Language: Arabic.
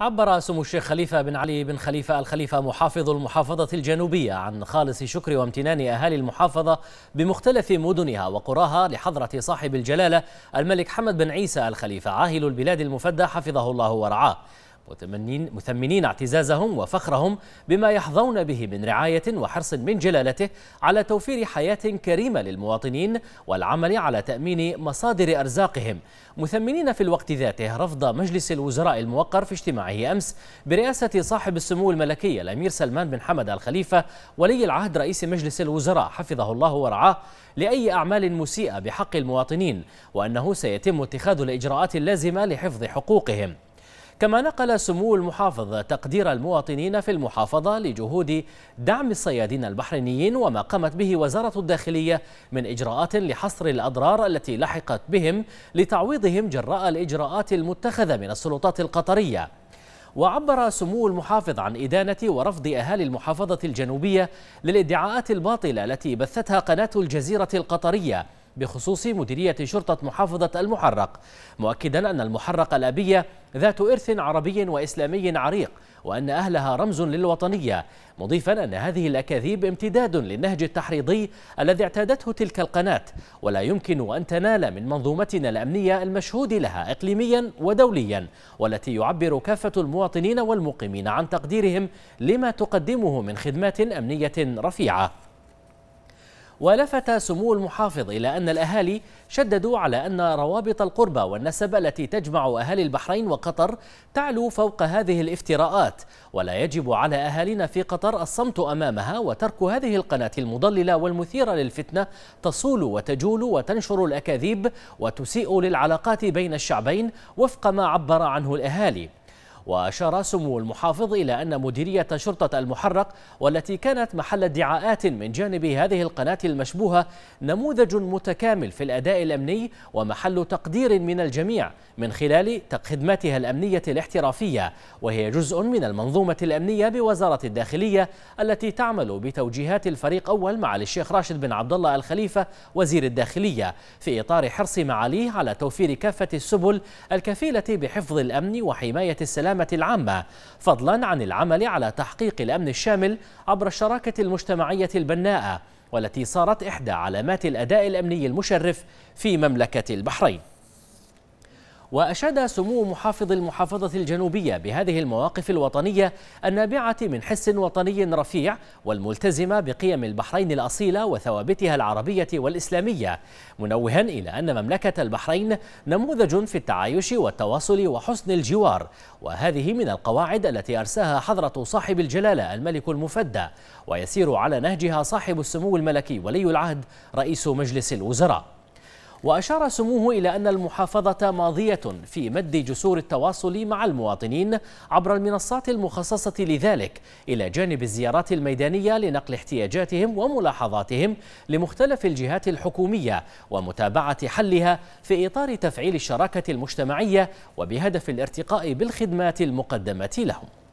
عبر سمو الشيخ خليفة بن علي بن خليفة الخليفة محافظ المحافظة الجنوبية عن خالص شكر وامتنان أهالي المحافظة بمختلف مدنها وقراها لحضرة صاحب الجلالة الملك حمد بن عيسى الخليفة عاهل البلاد المفدى حفظه الله ورعاه مثمنين اعتزازهم وفخرهم بما يحظون به من رعاية وحرص من جلالته على توفير حياة كريمة للمواطنين والعمل على تأمين مصادر أرزاقهم مثمنين في الوقت ذاته رفض مجلس الوزراء الموقر في اجتماعه أمس برئاسة صاحب السمو الملكي الأمير سلمان بن حمد الخليفة ولي العهد رئيس مجلس الوزراء حفظه الله ورعاه لأي أعمال مسيئة بحق المواطنين وأنه سيتم اتخاذ الإجراءات اللازمة لحفظ حقوقهم كما نقل سمو المحافظ تقدير المواطنين في المحافظة لجهود دعم الصيادين البحرينيين وما قامت به وزارة الداخلية من إجراءات لحصر الأضرار التي لحقت بهم لتعويضهم جراء الإجراءات المتخذة من السلطات القطرية وعبر سمو المحافظ عن إدانة ورفض أهالي المحافظة الجنوبية للادعاءات الباطلة التي بثتها قناة الجزيرة القطرية بخصوص مديرية شرطة محافظة المحرق مؤكدا أن المحرق الأبية ذات إرث عربي وإسلامي عريق وأن أهلها رمز للوطنية مضيفا أن هذه الأكاذيب امتداد للنهج التحريضي الذي اعتادته تلك القناة ولا يمكن أن تنال من منظومتنا الأمنية المشهود لها إقليميا ودوليا والتي يعبر كافة المواطنين والمقيمين عن تقديرهم لما تقدمه من خدمات أمنية رفيعة ولفت سمو المحافظ إلى أن الأهالي شددوا على أن روابط القربة والنسب التي تجمع أهالي البحرين وقطر تعلو فوق هذه الافتراءات ولا يجب على أهالينا في قطر الصمت أمامها وترك هذه القناة المضللة والمثيرة للفتنة تصول وتجول وتنشر الأكاذيب وتسيء للعلاقات بين الشعبين وفق ما عبر عنه الأهالي وأشار سمو المحافظ إلى أن مديرية شرطة المحرق والتي كانت محل ادعاءات من جانب هذه القناة المشبوهة نموذج متكامل في الأداء الأمني ومحل تقدير من الجميع من خلال خدماتها الأمنية الاحترافية وهي جزء من المنظومة الأمنية بوزارة الداخلية التي تعمل بتوجيهات الفريق أول معالي الشيخ راشد بن عبد الله الخليفة وزير الداخلية في إطار حرص معاليه على توفير كافة السبل الكفيلة بحفظ الأمن وحماية السلام السلامة العامة فضلا عن العمل على تحقيق الأمن الشامل عبر الشراكة المجتمعية البناءة والتي صارت إحدى علامات الأداء الأمني المشرف في مملكة البحرين وأشاد سمو محافظ المحافظة الجنوبية بهذه المواقف الوطنية النابعة من حس وطني رفيع والملتزمة بقيم البحرين الأصيلة وثوابتها العربية والإسلامية منوها إلى أن مملكة البحرين نموذج في التعايش والتواصل وحسن الجوار وهذه من القواعد التي أرساها حضرة صاحب الجلالة الملك المفدى ويسير على نهجها صاحب السمو الملكي ولي العهد رئيس مجلس الوزراء وأشار سموه إلى أن المحافظة ماضية في مد جسور التواصل مع المواطنين عبر المنصات المخصصة لذلك إلى جانب الزيارات الميدانية لنقل احتياجاتهم وملاحظاتهم لمختلف الجهات الحكومية ومتابعة حلها في إطار تفعيل الشراكة المجتمعية وبهدف الارتقاء بالخدمات المقدمة لهم